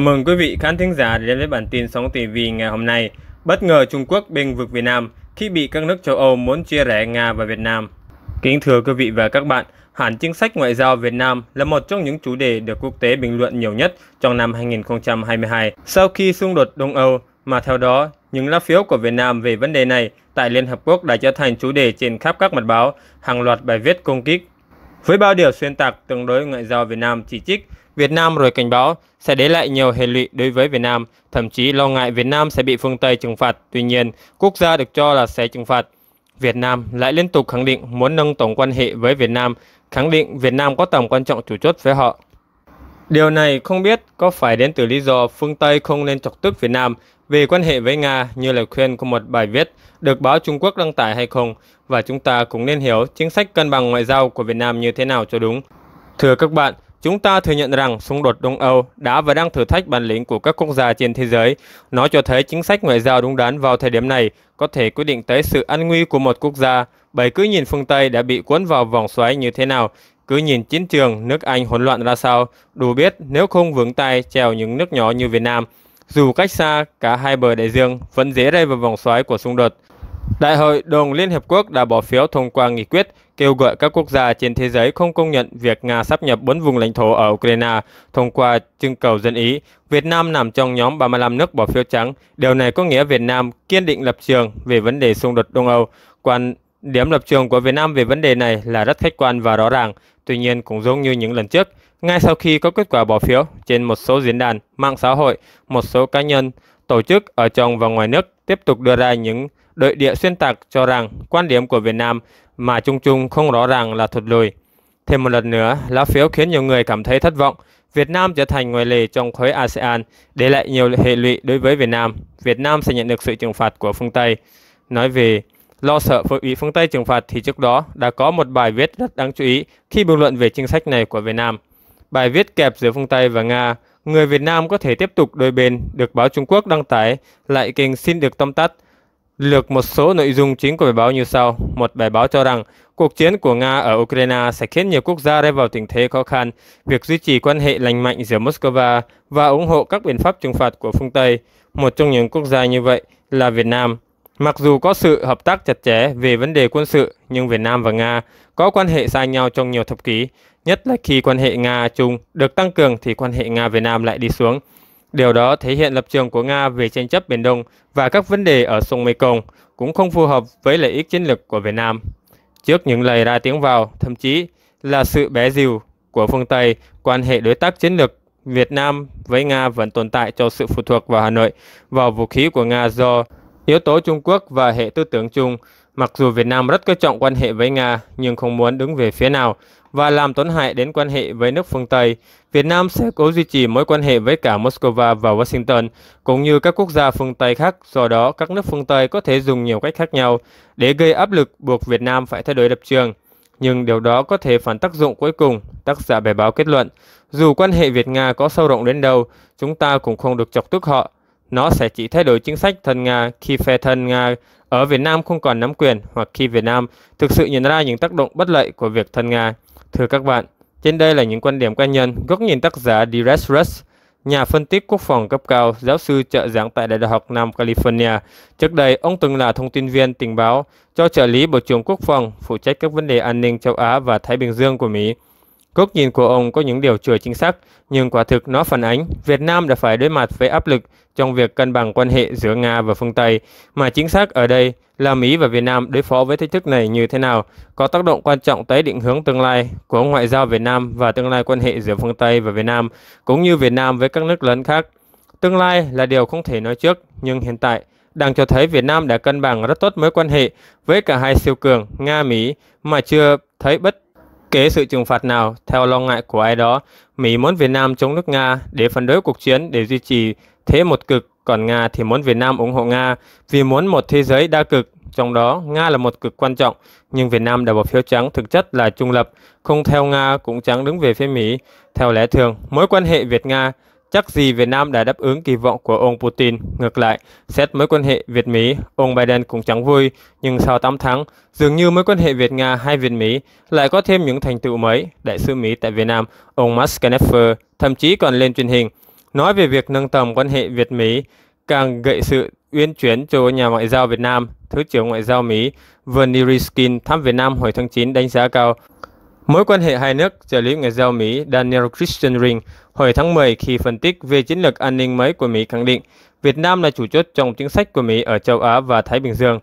Mừng quý vị khán thính giả đến với bản tin sóng TV ngày hôm nay. Bất ngờ Trung Quốc bênh vực Việt Nam khi bị các nước châu Âu muốn chia rẽ Nga và Việt Nam. Kính thưa quý vị và các bạn, hẳn chính sách ngoại giao Việt Nam là một trong những chủ đề được quốc tế bình luận nhiều nhất trong năm 2022 sau khi xung đột Đông Âu mà theo đó những lá phiếu của Việt Nam về vấn đề này tại Liên Hợp Quốc đã trở thành chủ đề trên khắp các mặt báo, hàng loạt bài viết công kích. Với bao điều xuyên tạc tương đối ngoại giao Việt Nam chỉ trích, Việt Nam rồi cảnh báo sẽ để lại nhiều hệ lụy đối với Việt Nam, thậm chí lo ngại Việt Nam sẽ bị phương Tây trừng phạt. Tuy nhiên, quốc gia được cho là sẽ trừng phạt. Việt Nam lại liên tục khẳng định muốn nâng tổng quan hệ với Việt Nam, khẳng định Việt Nam có tầm quan trọng chủ chốt với họ. Điều này không biết có phải đến từ lý do phương Tây không nên chọc tức Việt Nam về quan hệ với Nga như lời khuyên của một bài viết được báo Trung Quốc đăng tải hay không và chúng ta cũng nên hiểu chính sách cân bằng ngoại giao của Việt Nam như thế nào cho đúng. Thưa các bạn, Chúng ta thừa nhận rằng xung đột Đông Âu đã và đang thử thách bản lĩnh của các quốc gia trên thế giới. Nó cho thấy chính sách ngoại giao đúng đắn vào thời điểm này có thể quyết định tới sự an nguy của một quốc gia. Bởi cứ nhìn phương Tây đã bị cuốn vào vòng xoáy như thế nào, cứ nhìn chiến trường nước Anh hỗn loạn ra sao, đủ biết nếu không vững tay trèo những nước nhỏ như Việt Nam, dù cách xa cả hai bờ đại dương vẫn dễ rơi vào vòng xoáy của xung đột. Đại hội Đồng Liên Hiệp Quốc đã bỏ phiếu thông qua nghị quyết kêu gọi các quốc gia trên thế giới không công nhận việc Nga sắp nhập bốn vùng lãnh thổ ở Ukraine thông qua trưng cầu dân ý. Việt Nam nằm trong nhóm 35 nước bỏ phiếu trắng. Điều này có nghĩa Việt Nam kiên định lập trường về vấn đề xung đột Đông Âu. Quan điểm lập trường của Việt Nam về vấn đề này là rất khách quan và rõ ràng. Tuy nhiên, cũng giống như những lần trước, ngay sau khi có kết quả bỏ phiếu trên một số diễn đàn, mạng xã hội, một số cá nhân, tổ chức ở trong và ngoài nước tiếp tục đưa ra những Đội địa xuyên tạc cho rằng quan điểm của Việt Nam mà chung chung không rõ ràng là thụt lùi. Thêm một lần nữa, lá phiếu khiến nhiều người cảm thấy thất vọng. Việt Nam trở thành ngoài lề trong khối ASEAN, để lại nhiều hệ lụy đối với Việt Nam. Việt Nam sẽ nhận được sự trừng phạt của phương Tây. Nói về lo sợ ủy phương Tây trừng phạt thì trước đó đã có một bài viết rất đáng chú ý khi bình luận về chính sách này của Việt Nam. Bài viết kẹp giữa phương Tây và Nga, người Việt Nam có thể tiếp tục đôi bên được báo Trung Quốc đăng tải lại kênh xin được tóm tắt Lược một số nội dung chính của bài báo như sau. Một bài báo cho rằng cuộc chiến của Nga ở Ukraine sẽ khiến nhiều quốc gia rơi vào tình thế khó khăn. Việc duy trì quan hệ lành mạnh giữa Moscow và ủng hộ các biện pháp trừng phạt của phương Tây, một trong những quốc gia như vậy là Việt Nam. Mặc dù có sự hợp tác chặt chẽ về vấn đề quân sự, nhưng Việt Nam và Nga có quan hệ xa nhau trong nhiều thập kỷ, nhất là khi quan hệ Nga-Trung được tăng cường thì quan hệ Nga-Việt Nam lại đi xuống. Điều đó thể hiện lập trường của Nga về tranh chấp Biển Đông và các vấn đề ở sông Mekong cũng không phù hợp với lợi ích chiến lược của Việt Nam. Trước những lời ra tiếng vào, thậm chí là sự bé dìu của phương Tây, quan hệ đối tác chiến lược Việt Nam với Nga vẫn tồn tại cho sự phụ thuộc vào Hà Nội vào vũ khí của Nga do Yếu tố Trung Quốc và hệ tư tưởng chung, mặc dù Việt Nam rất coi trọng quan hệ với Nga nhưng không muốn đứng về phía nào và làm tổn hại đến quan hệ với nước phương Tây, Việt Nam sẽ cố duy trì mối quan hệ với cả Moscow và Washington, cũng như các quốc gia phương Tây khác, do đó các nước phương Tây có thể dùng nhiều cách khác nhau để gây áp lực buộc Việt Nam phải thay đổi lập trường. Nhưng điều đó có thể phản tác dụng cuối cùng, tác giả bài báo kết luận. Dù quan hệ Việt-Nga có sâu rộng đến đâu, chúng ta cũng không được chọc tức họ, nó sẽ chỉ thay đổi chính sách thân Nga khi phe thân Nga ở Việt Nam không còn nắm quyền hoặc khi Việt Nam thực sự nhận ra những tác động bất lợi của việc thân Nga. Thưa các bạn, trên đây là những quan điểm cá nhân, góc nhìn tác giả Dires Rush, nhà phân tích quốc phòng cấp cao, giáo sư trợ giảng tại Đại học Nam California. Trước đây, ông từng là thông tin viên tình báo cho trợ lý Bộ trưởng Quốc phòng, phụ trách các vấn đề an ninh châu Á và Thái Bình Dương của Mỹ. Góc nhìn của ông có những điều chưa chính xác, nhưng quả thực nó phản ánh Việt Nam đã phải đối mặt với áp lực trong việc cân bằng quan hệ giữa Nga và phương Tây, mà chính xác ở đây là Mỹ và Việt Nam đối phó với thách thức này như thế nào, có tác động quan trọng tới định hướng tương lai của ngoại giao Việt Nam và tương lai quan hệ giữa phương Tây và Việt Nam, cũng như Việt Nam với các nước lớn khác. Tương lai là điều không thể nói trước, nhưng hiện tại đang cho thấy Việt Nam đã cân bằng rất tốt mối quan hệ với cả hai siêu cường Nga-Mỹ mà chưa thấy bất kế sự trừng phạt nào theo lo ngại của ai đó. Mỹ muốn Việt Nam chống nước Nga để phản đối cuộc chiến để duy trì thế một cực, còn Nga thì muốn Việt Nam ủng hộ Nga vì muốn một thế giới đa cực, trong đó Nga là một cực quan trọng, nhưng Việt Nam đã bỏ phiếu trắng thực chất là trung lập, không theo Nga cũng chẳng đứng về phía Mỹ. Theo lẽ thường, mối quan hệ Việt-Nga chắc gì Việt Nam đã đáp ứng kỳ vọng của ông Putin. Ngược lại, xét mối quan hệ Việt-Mỹ, ông Biden cũng chẳng vui, nhưng sau 8 tháng, dường như mối quan hệ Việt-Nga hay Việt-Mỹ lại có thêm những thành tựu mới. Đại sứ Mỹ tại Việt Nam, ông Max Kneffer, thậm chí còn lên truyền hình, nói về việc nâng tầm quan hệ Việt-Mỹ càng gợi sự uyên chuyển cho nhà ngoại giao Việt Nam. Thứ trưởng Ngoại giao Mỹ Verniriy Skin thăm Việt Nam hồi tháng 9 đánh giá cao Mối quan hệ hai nước, trợ lý ngoại giao Mỹ Daniel Christian Ring hồi tháng 10 khi phân tích về chiến lược an ninh mới của Mỹ khẳng định Việt Nam là chủ chốt trong chính sách của Mỹ ở châu Á và Thái Bình Dương.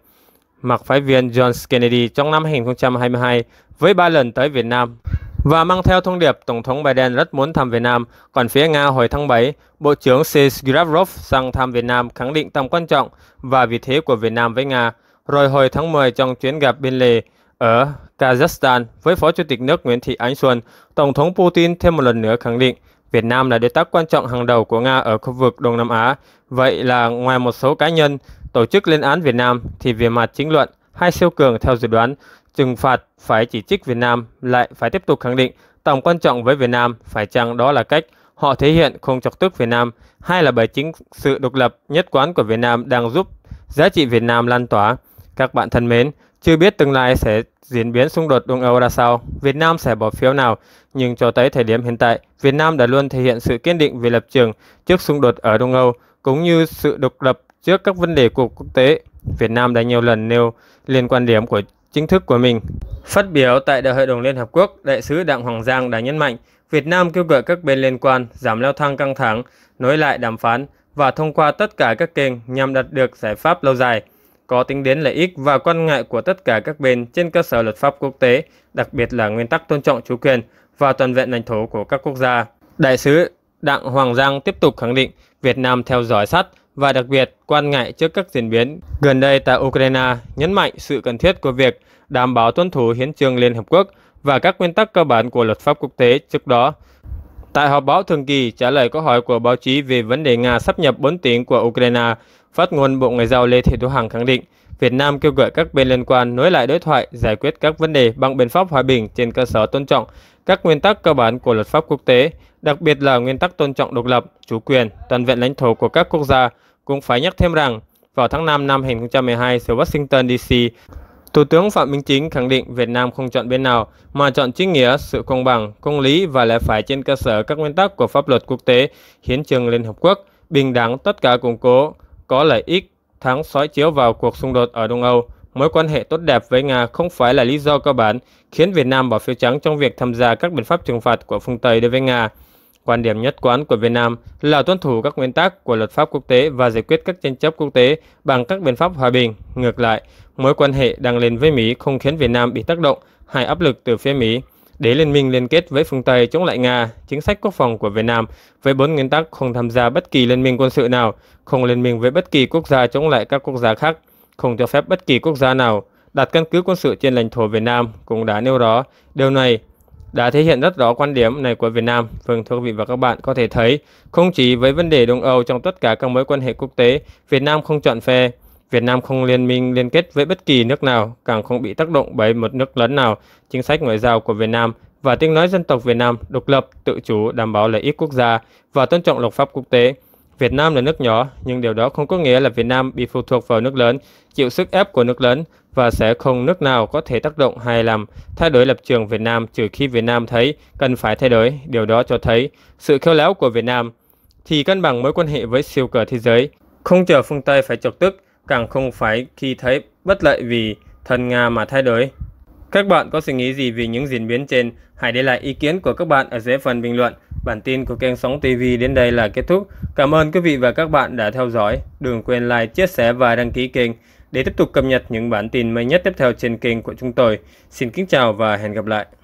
Mặc phái viên John Kennedy trong năm 2022 với ba lần tới Việt Nam và mang theo thông điệp Tổng thống Biden rất muốn thăm Việt Nam. Còn phía Nga hồi tháng 7, Bộ trưởng Sergei Lavrov sang thăm Việt Nam khẳng định tầm quan trọng và vị thế của Việt Nam với Nga. Rồi hồi tháng 10 trong chuyến gặp bên lề ở Kazakhstan với Phó Chủ tịch nước Nguyễn Thị Ánh Xuân, Tổng thống Putin thêm một lần nữa khẳng định Việt Nam là đối tác quan trọng hàng đầu của Nga ở khu vực Đông Nam Á. Vậy là ngoài một số cá nhân, tổ chức lên án Việt Nam thì về mặt chính luận, hai siêu cường theo dự đoán trừng phạt phải chỉ trích Việt Nam lại phải tiếp tục khẳng định tầm quan trọng với Việt Nam phải chăng đó là cách họ thể hiện không chọc tức Việt Nam hay là bởi chính sự độc lập nhất quán của Việt Nam đang giúp giá trị Việt Nam lan tỏa. Các bạn thân mến, chưa biết tương lai sẽ diễn biến xung đột Đông Âu ra sao, Việt Nam sẽ bỏ phiếu nào, nhưng cho tới thời điểm hiện tại, Việt Nam đã luôn thể hiện sự kiên định về lập trường trước xung đột ở Đông Âu, cũng như sự độc lập trước các vấn đề của quốc tế. Việt Nam đã nhiều lần nêu liên quan điểm của chính thức của mình. Phát biểu tại Đại hội đồng Liên Hợp Quốc, Đại sứ Đặng Hoàng Giang đã nhấn mạnh Việt Nam kêu gọi các bên liên quan giảm leo thang căng thẳng, nối lại đàm phán và thông qua tất cả các kênh nhằm đạt được giải pháp lâu dài có tính đến lợi ích và quan ngại của tất cả các bên trên cơ sở luật pháp quốc tế, đặc biệt là nguyên tắc tôn trọng chủ quyền và toàn vẹn lãnh thổ của các quốc gia. Đại sứ Đặng Hoàng Giang tiếp tục khẳng định Việt Nam theo dõi sát và đặc biệt quan ngại trước các diễn biến gần đây tại Ukraine, nhấn mạnh sự cần thiết của việc đảm bảo tuân thủ hiến trương Liên Hợp Quốc và các nguyên tắc cơ bản của luật pháp quốc tế trước đó Tại họp báo thường kỳ trả lời câu hỏi của báo chí về vấn đề Nga sắp nhập 4 tỉnh của Ukraine, phát ngôn Bộ Ngoại giao Lê Thị Thu Hằng khẳng định, Việt Nam kêu gọi các bên liên quan nối lại đối thoại, giải quyết các vấn đề bằng biện pháp hòa bình trên cơ sở tôn trọng các nguyên tắc cơ bản của luật pháp quốc tế, đặc biệt là nguyên tắc tôn trọng độc lập, chủ quyền, toàn vẹn lãnh thổ của các quốc gia. Cũng phải nhắc thêm rằng, vào tháng 5 năm 2012, xứ Washington DC Thủ tướng Phạm Minh Chính khẳng định Việt Nam không chọn bên nào mà chọn chính nghĩa, sự công bằng, công lý và lẽ phải trên cơ sở các nguyên tắc của pháp luật quốc tế, hiến trương Liên Hợp Quốc, bình đẳng tất cả củng cố, có lợi ích, thắng sói chiếu vào cuộc xung đột ở Đông Âu. Mối quan hệ tốt đẹp với Nga không phải là lý do cơ bản khiến Việt Nam bỏ phiếu trắng trong việc tham gia các biện pháp trừng phạt của phương Tây đối với Nga. Quan điểm nhất quán của Việt Nam là tuân thủ các nguyên tắc của luật pháp quốc tế và giải quyết các tranh chấp quốc tế bằng các biện pháp hòa bình. Ngược lại, mối quan hệ đang lên với Mỹ không khiến Việt Nam bị tác động hay áp lực từ phía Mỹ. Để liên minh liên kết với phương Tây chống lại Nga, chính sách quốc phòng của Việt Nam với bốn nguyên tắc không tham gia bất kỳ liên minh quân sự nào, không liên minh với bất kỳ quốc gia chống lại các quốc gia khác, không cho phép bất kỳ quốc gia nào đặt căn cứ quân sự trên lãnh thổ Việt Nam cũng đã nêu rõ. Điều này đã thể hiện rất rõ quan điểm này của Việt Nam. Vâng, thưa quý vị và các bạn, có thể thấy, không chỉ với vấn đề Đông Âu trong tất cả các mối quan hệ quốc tế, Việt Nam không chọn phe, Việt Nam không liên minh liên kết với bất kỳ nước nào, càng không bị tác động bởi một nước lớn nào. Chính sách ngoại giao của Việt Nam và tiếng nói dân tộc Việt Nam độc lập, tự chủ, đảm bảo lợi ích quốc gia và tôn trọng luật pháp quốc tế. Việt Nam là nước nhỏ, nhưng điều đó không có nghĩa là Việt Nam bị phụ thuộc vào nước lớn, chịu sức ép của nước lớn và sẽ không nước nào có thể tác động hay làm thay đổi lập trường Việt Nam trừ khi Việt Nam thấy cần phải thay đổi. Điều đó cho thấy sự khéo léo của Việt Nam thì cân bằng mối quan hệ với siêu cờ thế giới. Không chờ phương Tây phải chọc tức, càng không phải khi thấy bất lợi vì thần Nga mà thay đổi. Các bạn có suy nghĩ gì về những diễn biến trên? Hãy để lại ý kiến của các bạn ở dưới phần bình luận. Bản tin của kênh Sóng TV đến đây là kết thúc. Cảm ơn quý vị và các bạn đã theo dõi. Đừng quên like, chia sẻ và đăng ký kênh để tiếp tục cập nhật những bản tin mới nhất tiếp theo trên kênh của chúng tôi. Xin kính chào và hẹn gặp lại.